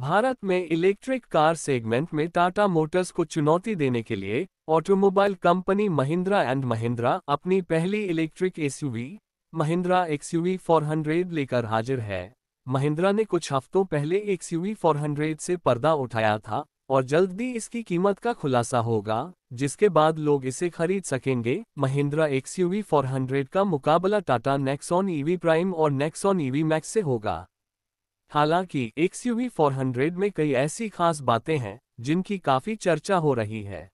भारत में electric car segment में Tata Motors को चुनौती देने के लिए automobile company Mahindra and Mahindra अपनी पहली इलेक्ट्रिक एसयूवी महिंद्रा एक्सयूवी 400 लेकर हाजिर है महिंद्रा ने कुछ हफ्तों पहले एक्सयूवी 400 से पर्दा उठाया था और जल्द ही इसकी कीमत का खुलासा होगा जिसके बाद लोग इसे खरीद सकेंगे महिंद्रा एक्सयूवी 400 का मुकाबला टाटा नेक्सॉन ईवी प्राइम और नेक्सॉन ईवी मैक्स से होगा हालांकि एक्स यू में कई ऐसी खास बातें हैं जिनकी काफी चर्चा हो रही है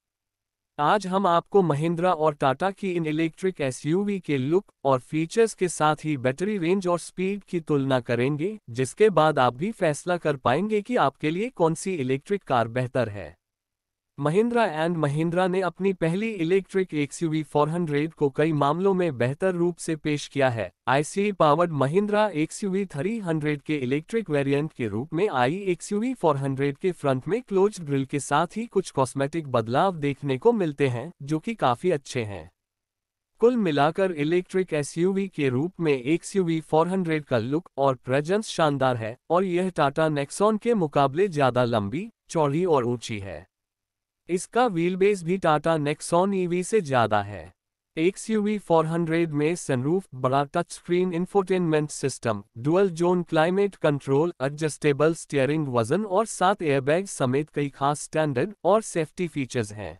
आज हम आपको महिंद्रा और टाटा की इन इलेक्ट्रिक एसयूवी के लुक और फीचर्स के साथ ही बैटरी रेंज और स्पीड की तुलना करेंगे जिसके बाद आप भी फैसला कर पाएंगे कि आपके लिए कौन सी इलेक्ट्रिक कार बेहतर है महिंद्रा एंड महिंद्रा ने अपनी पहली इलेक्ट्रिक एक्सयूवी 400 को कई मामलों में बेहतर रूप से पेश किया है आईसी पावर्ड महिंद्रा एक्सयूवी 300 के इलेक्ट्रिक वेरिएंट के रूप में आई एक्सयूवी 400 के फ्रंट में क्लोज ग्रिल के साथ ही कुछ कॉस्मेटिक बदलाव देखने को मिलते हैं जो कि काफी अच्छे हैं कुल मिलाकर इलेक्ट्रिक एसयूवी के रूप में एक्सयूवी 400 का लुक और प्रेजेंस शानदार है और यह टाटा नेक्सॉन के मुकाबले ज्यादा लंबी चौड़ी और ऊंची है इसका व्हीलबेस भी टाटा नेक्सॉन ईवी से ज़्यादा है फोर हंड्रेड में सनरूफ बड़ा touch screen infotainment system dual zone climate control adjustable steering वजन और सात एयरबैग समेत कई खास स्टैंडर्ड और सेफ्टी फीचर्स हैं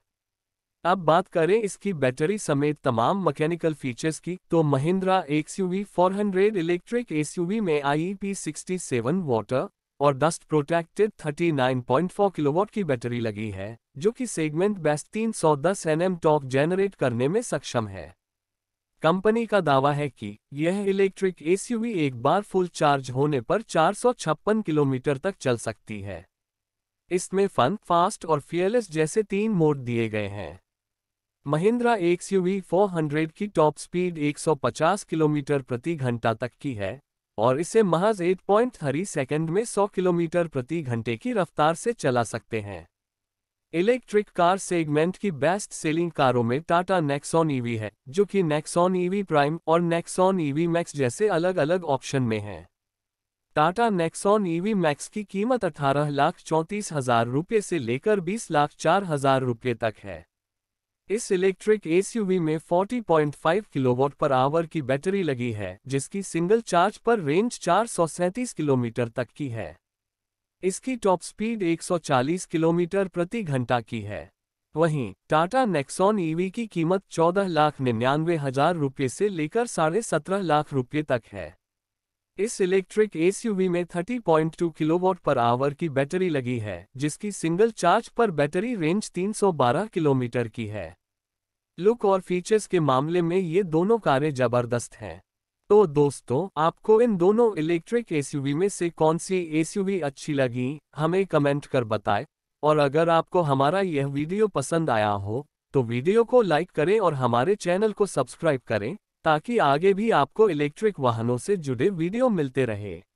अब बात करें इसकी बैटरी समेत तमाम मैकेनिकल फीचर्स की तो Mahindra four hundred electric SUV में आईईपी सेवन वाटर और डस्ट प्रोटेक्टेड 39.4 किलोवाट की बैटरी लगी है जो कि सेगमेंट बेस्ट तीन सौ एन एम टॉक जेनरेट करने में सक्षम है कंपनी का दावा है कि यह इलेक्ट्रिक एसयूवी एक बार फुल चार्ज होने पर छप्पन किलोमीटर तक चल सकती है इसमें फन फास्ट और फियरलेस जैसे तीन मोड दिए गए हैं महिंद्रा एक्सयूवी 400 की टॉप स्पीड 150 किलोमीटर प्रति घंटा तक की है और इसे महज 8.3 सेकंड में 100 किलोमीटर प्रति घंटे की रफ्तार से चला सकते हैं इलेक्ट्रिक कार सेगमेंट की बेस्ट सेलिंग कारों में टाटा नेक्सॉन ईवी e है जो कि नेक्सॉन ईवी e प्राइम और नेक्सॉन ईवी e मैक्स जैसे अलग अलग ऑप्शन में है टाटा नेक्सॉन ईवी मैक्स की कीमत अठारह लाख चौंतीस हजार रुपये से लेकर बीस लाख चार हजार रुपये तक है इस इलेक्ट्रिक एसयूवी में 40.5 किलोवाट पर आवर की बैटरी लगी है जिसकी सिंगल चार्ज पर रेंज चार किलोमीटर तक की है इसकी टॉप स्पीड 140 किलोमीटर प्रति घंटा की है वहीं टाटा नेक्सॉन ईवी e की कीमत चौदह लाख निन्यानवे हजार रुपये से लेकर साढ़े सत्रह लाख रुपये तक है इस इलेक्ट्रिक एसयूवी में 30.2 किलोवाट पर आवर की बैटरी लगी है जिसकी सिंगल चार्ज पर बैटरी रेंज 312 किलोमीटर की है लुक और फीचर्स के मामले में ये दोनों कारें जबरदस्त हैं तो दोस्तों आपको इन दोनों इलेक्ट्रिक एसयूवी में से कौन सी एसयूवी अच्छी लगी हमें कमेंट कर बताएं और अगर आपको हमारा यह वीडियो पसंद आया हो तो वीडियो को लाइक करें और हमारे चैनल को सब्सक्राइब करें ताकि आगे भी आपको इलेक्ट्रिक वाहनों से जुड़े वीडियो मिलते रहे